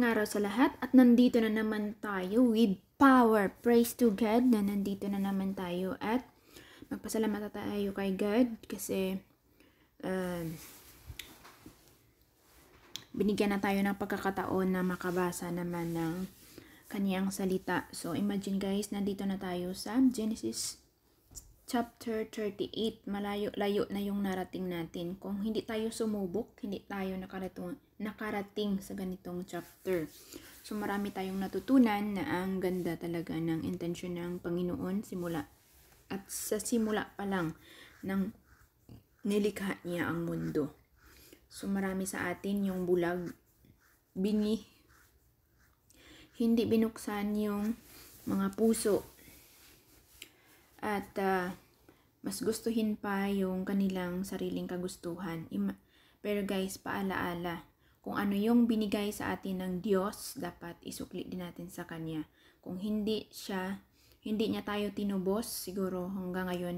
Magandang araw sa lahat at nandito na naman tayo with power. Praise to God na nandito na naman tayo at magpasalamat tayo kay God kasi uh, binigyan na tayo ng pagkakataon na makabasa naman ng kaniyang salita. So imagine guys, nandito na tayo sa Genesis chapter 38. Malayo-layo na yung narating natin. Kung hindi tayo sumubok, hindi tayo nakarating nakarating sa ganitong chapter. So marami tayong natutunan na ang ganda talaga ng intensyon ng Panginoon simula at sa simula pa lang ng nilikha niya ang mundo. So marami sa atin yung bulag, bingi, hindi binuksan yung mga puso at uh, mas gustuhin pa yung kanilang sariling kagustuhan. Ima- Pero guys, paalaala, kung ano yung binigay sa atin ng Diyos, dapat isukli din natin sa Kanya. Kung hindi siya, hindi niya tayo tinubos, siguro hanggang ngayon,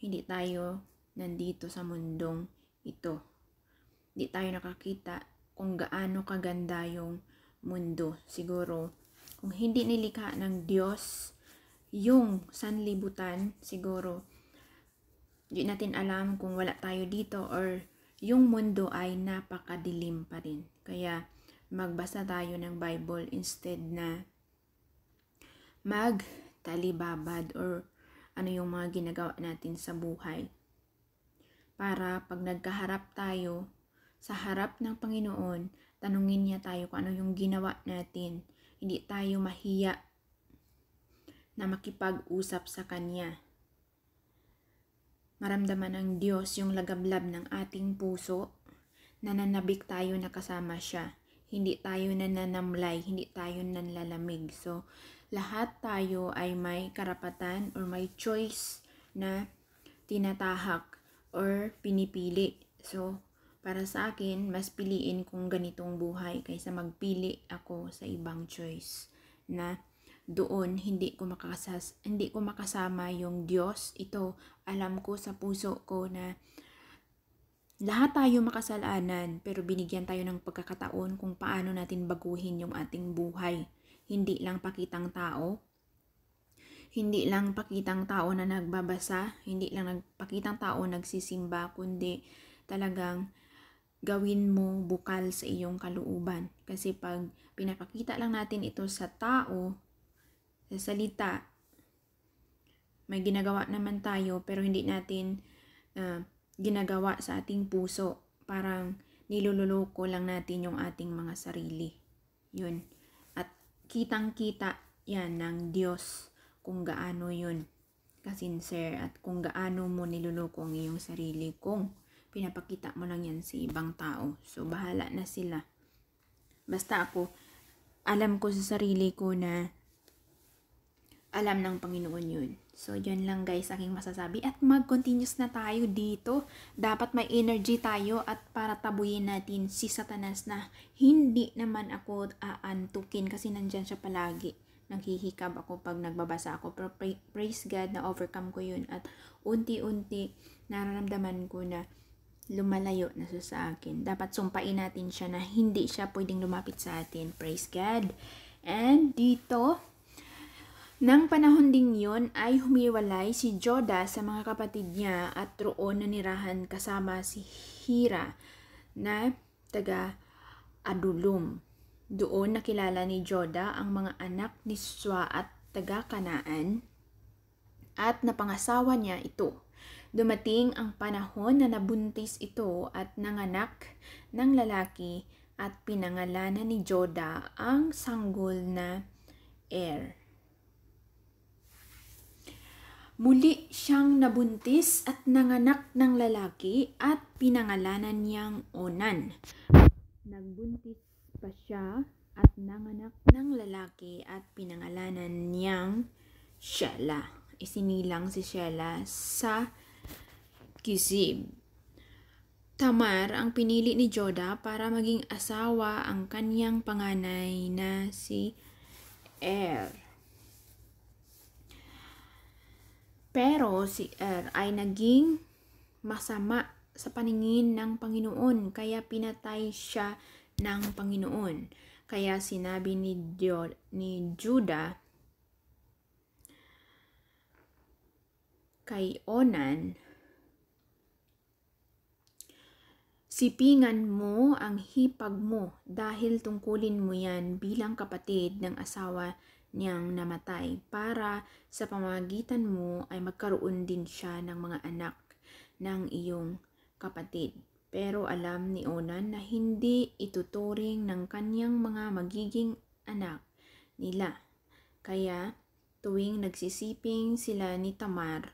hindi tayo nandito sa mundong ito. Hindi tayo nakakita kung gaano kaganda yung mundo. Siguro, kung hindi nilikha ng Diyos, yung sanlibutan, siguro, hindi natin alam kung wala tayo dito or yung mundo ay napakadilim pa rin. Kaya magbasa tayo ng Bible instead na magtalibabad or ano yung mga ginagawa natin sa buhay. Para pag nagkaharap tayo sa harap ng Panginoon, tanungin niya tayo kung ano yung ginawa natin. Hindi tayo mahiya na makipag-usap sa Kanya maramdaman ng Diyos yung lagablab ng ating puso, nananabik tayo na kasama siya. Hindi tayo nananamlay, hindi tayo nanlalamig. So, lahat tayo ay may karapatan or may choice na tinatahak or pinipili. So, para sa akin, mas piliin kung ganitong buhay kaysa magpili ako sa ibang choice na doon hindi ko makasas hindi ko makasama yung Diyos ito alam ko sa puso ko na lahat tayo makasalanan pero binigyan tayo ng pagkakataon kung paano natin baguhin yung ating buhay hindi lang pakitang tao hindi lang pakitang tao na nagbabasa hindi lang nagpakitang tao nagsisimba kundi talagang gawin mo bukal sa iyong kalooban kasi pag pinapakita lang natin ito sa tao sa salita, may ginagawa naman tayo pero hindi natin uh, ginagawa sa ating puso. Parang nilululoko lang natin yung ating mga sarili. Yun. At kitang-kita yan ng Diyos kung gaano yun kasincere at kung gaano mo niluloko ang iyong sarili kung pinapakita mo lang yan sa ibang tao. So, bahala na sila. Basta ako, alam ko sa sarili ko na alam ng Panginoon yun. So, yun lang guys, aking masasabi. At mag-continuous na tayo dito. Dapat may energy tayo at para tabuyin natin si Satanas na hindi naman ako aantukin kasi nandyan siya palagi. Naghihikab ako pag nagbabasa ako. Pero praise God na overcome ko yun. At unti-unti nararamdaman ko na lumalayo na siya sa akin. Dapat sumpain natin siya na hindi siya pwedeng lumapit sa atin. Praise God. And dito, nang panahon ding yun ay humiwalay si Joda sa mga kapatid niya at roon nirahan kasama si Hira na taga Adulum. Doon nakilala ni Joda ang mga anak ni Swa at taga Kanaan at napangasawa niya ito. Dumating ang panahon na nabuntis ito at nanganak ng lalaki at pinangalanan ni Joda ang sanggol na Er. Muli siyang nabuntis at nanganak ng lalaki at pinangalanan niyang Onan. Nagbuntis pa siya at nanganak ng lalaki at pinangalanan niyang Shela. Isinilang si Shela sa Kisib. Tamar ang pinili ni Joda para maging asawa ang kanyang panganay na si Er. Pero si Er ay naging masama sa paningin ng Panginoon, kaya pinatay siya ng Panginoon. Kaya sinabi ni, Diyo, ni Juda kay Onan, Sipingan mo ang hipag mo dahil tungkulin mo yan bilang kapatid ng asawa niyang namatay para sa pamagitan mo ay magkaroon din siya ng mga anak ng iyong kapatid. Pero alam ni Onan na hindi ituturing ng kanyang mga magiging anak nila. Kaya tuwing nagsisiping sila ni Tamar,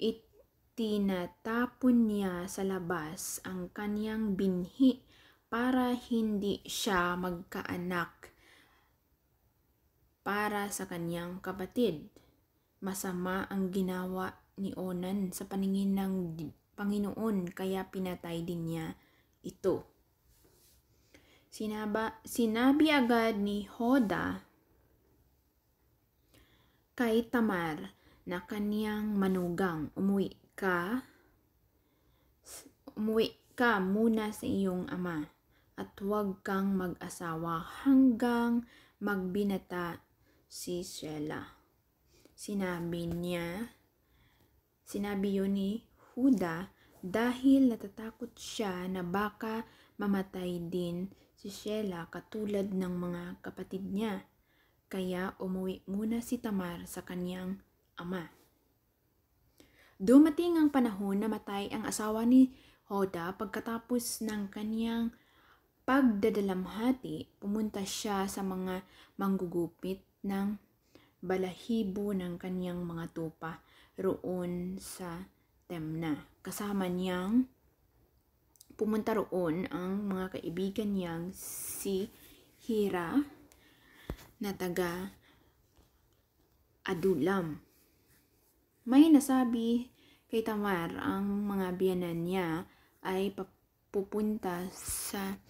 itinatapon niya sa labas ang kanyang binhi para hindi siya magkaanak para sa kanyang kapatid. Masama ang ginawa ni Onan sa paningin ng Panginoon kaya pinatay din niya ito. Sinaba, sinabi agad ni Hoda kay Tamar na kaniyang manugang, umuwi ka, umuwi ka muna sa iyong ama at huwag kang mag-asawa hanggang magbinata si Shelah. Sinabi niya, sinabi yun ni Huda dahil natatakot siya na baka mamatay din si Shelah katulad ng mga kapatid niya. Kaya umuwi muna si Tamar sa kanyang ama. Dumating ang panahon na matay ang asawa ni Hoda pagkatapos ng kanyang pagdadalamhati, pumunta siya sa mga manggugupit ng balahibo ng kaniyang mga tupa roon sa Temna. Kasama niyang pumunta roon ang mga kaibigan niyang si Hira na taga Adulam. May nasabi kay Tamar ang mga biyanan niya ay pupunta sa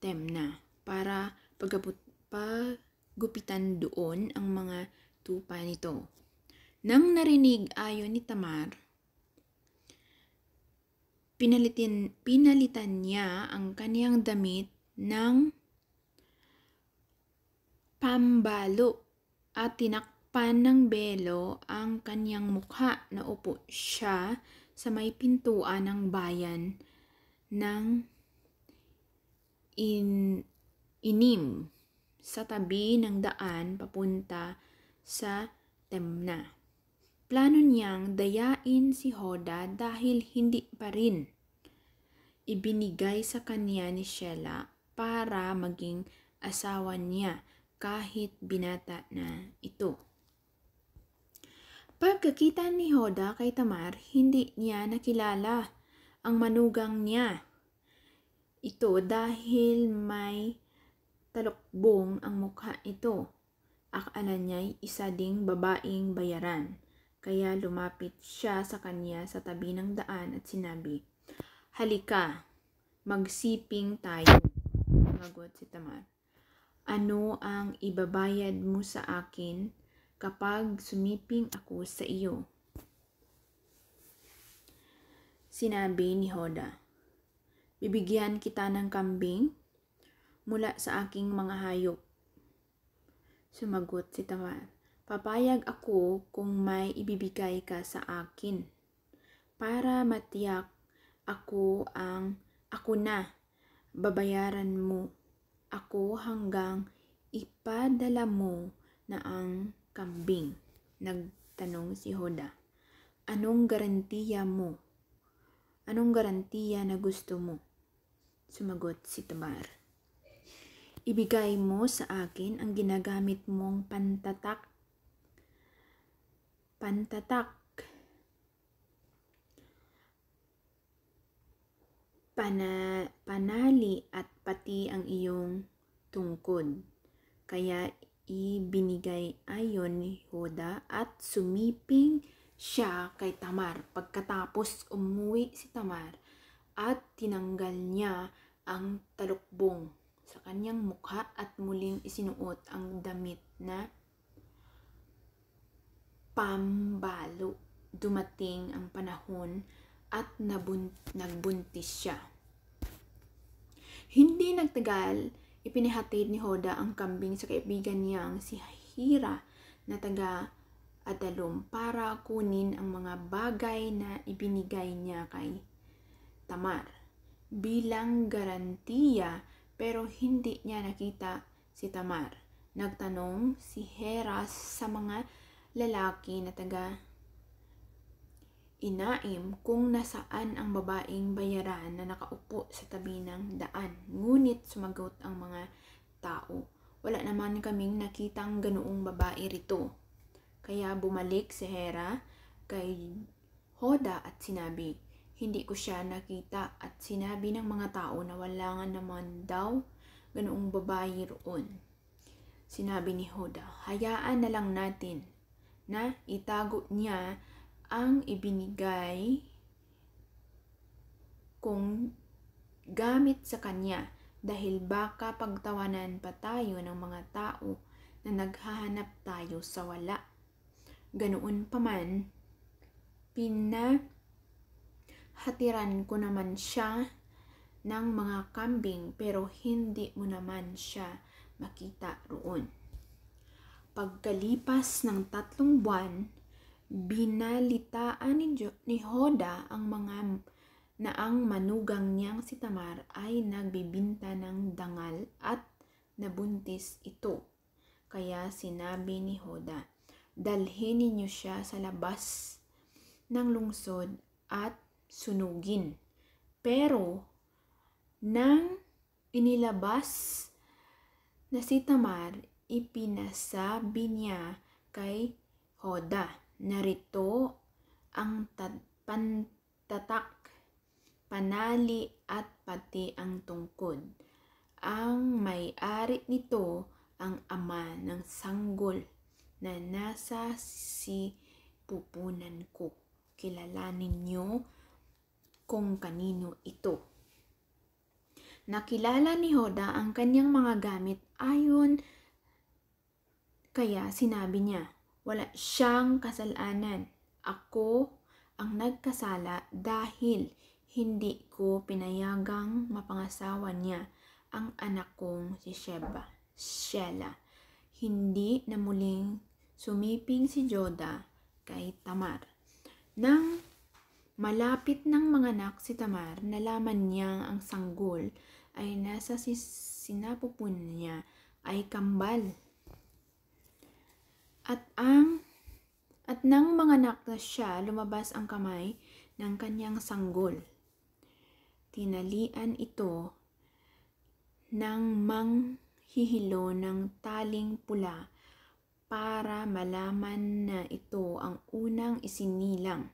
Temna para pagkaput gupitan doon ang mga tupa nito. Nang narinig ayon ni Tamar, pinalitin, pinalitan niya ang kaniyang damit ng pambalo at tinakpan ng belo ang kaniyang mukha na upo siya sa may pintuan ng bayan ng in, inim sa tabi ng daan papunta sa Temna. Plano niyang dayain si Hoda dahil hindi pa rin ibinigay sa kanya ni Shela para maging asawa niya kahit binata na ito. Pagkakita ni Hoda kay Tamar, hindi niya nakilala ang manugang niya. Ito dahil may Talukbong ang mukha nito. Akala niya'y isa ding babaeng bayaran. Kaya lumapit siya sa kanya sa tabi ng daan at sinabi, Halika, magsiping tayo. Magot si Tamar. Ano ang ibabayad mo sa akin kapag sumiping ako sa iyo? Sinabi ni Hoda, Bibigyan kita ng kambing mula sa aking mga hayop. Sumagot si Tamar, Papayag ako kung may ibibigay ka sa akin para matiyak ako ang ako na babayaran mo ako hanggang ipadala mo na ang kambing. Nagtanong si Hoda, anong garantiya mo? Anong garantiya na gusto mo? Sumagot si Tamar. Ibigay mo sa akin ang ginagamit mong pantatak. Pantatak. Pana, panali at pati ang iyong tungkod. Kaya ibinigay ayon ni Hoda at sumiping siya kay Tamar. Pagkatapos umuwi si Tamar at tinanggal niya ang talukbong sa kanyang mukha at muling isinuot ang damit na pambalo. Dumating ang panahon at nagbuntis siya. Hindi nagtagal, ipinihatid ni Hoda ang kambing sa kaibigan niyang si Hira na taga Adalom para kunin ang mga bagay na ibinigay niya kay Tamar bilang garantiya pero hindi niya nakita si Tamar. Nagtanong si Heras sa mga lalaki na taga Inaim kung nasaan ang babaeng bayaran na nakaupo sa tabi ng daan. Ngunit sumagot ang mga tao, wala naman kaming nakitang ganoong babae rito. Kaya bumalik si Hera kay Hoda at sinabi, hindi ko siya nakita at sinabi ng mga tao na wala nga naman daw ganoong babae roon. Sinabi ni Hoda, hayaan na lang natin na itago niya ang ibinigay kung gamit sa kanya dahil baka pagtawanan pa tayo ng mga tao na naghahanap tayo sa wala. Ganoon pa man, pina hatiran ko naman siya ng mga kambing pero hindi mo naman siya makita roon. Pagkalipas ng tatlong buwan, binalitaan ni, jo- ni Hoda ang mga na ang manugang niyang si Tamar ay nagbibinta ng dangal at nabuntis ito. Kaya sinabi ni Hoda, dalhin ninyo siya sa labas ng lungsod at sunugin. Pero, nang inilabas na si Tamar, ipinasabi niya kay Hoda, narito ang pantatak, panali at pati ang tungkod. Ang may-ari nito ang ama ng sanggol na nasa si pupunan ko. Kilalanin niyo kung kanino ito. Nakilala ni Hoda ang kanyang mga gamit ayon kaya sinabi niya, wala siyang kasalanan. Ako ang nagkasala dahil hindi ko pinayagang mapangasawa niya ang anak kong si Sheba. Shela. Hindi na muling sumiping si Joda kay Tamar. Nang Malapit ng manganak si Tamar, nalaman niyang ang sanggol ay nasa sinapupunan niya ay kambal. At ang at nang manganak na siya, lumabas ang kamay ng kanyang sanggol. Tinalian ito ng manghihilo ng taling pula para malaman na ito ang unang isinilang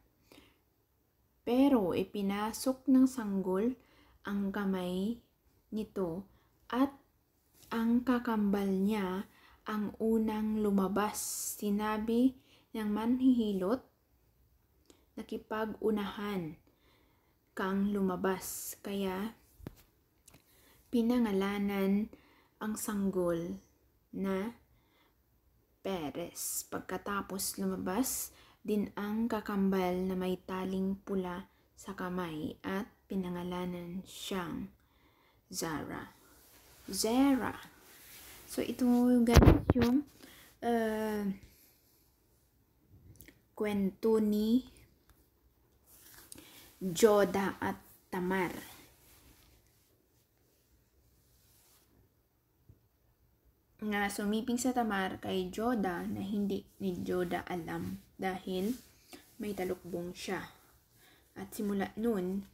pero ipinasok ng sanggol ang kamay nito at ang kakambal niya ang unang lumabas. Sinabi ng manhihilot, nakipag-unahan kang lumabas. Kaya pinangalanan ang sanggol na Perez. Pagkatapos lumabas din ang kakambal na may taling pula sa kamay at pinangalanan siyang Zara. Zara. So, ito guys yung uh, kwento ni Joda at Tamar. na sumiping sa Tamar kay Joda na hindi ni Joda alam dahil may talukbong siya. At simula noon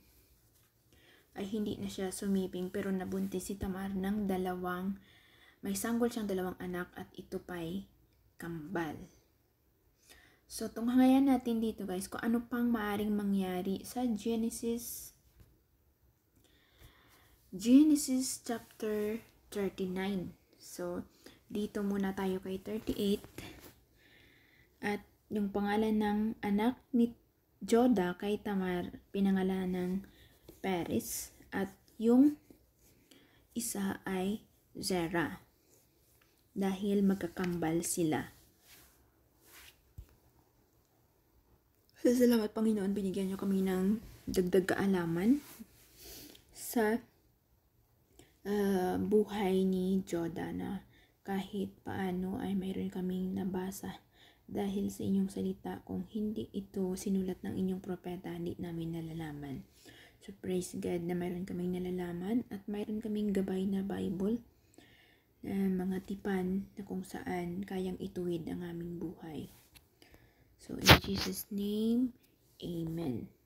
ay hindi na siya sumiping pero nabuntis si Tamar ng dalawang may sanggol siyang dalawang anak at ito pa'y kambal. So, tunghangayan natin dito guys kung ano pang maaring mangyari sa Genesis Genesis chapter 39. So, dito muna tayo kay 38. At yung pangalan ng anak ni Joda kay Tamar, pinangalan ng Paris. At yung isa ay Zera. Dahil magkakambal sila. Salamat Panginoon, binigyan niyo kami ng dagdag kaalaman sa uh, buhay ni Joda na kahit paano ay mayroon kaming nabasa dahil sa inyong salita kung hindi ito sinulat ng inyong propeta hindi namin nalalaman. So praise God na mayroon kaming nalalaman at mayroon kaming gabay na Bible na mga tipan na kung saan kayang ituwid ang aming buhay. So in Jesus name, Amen.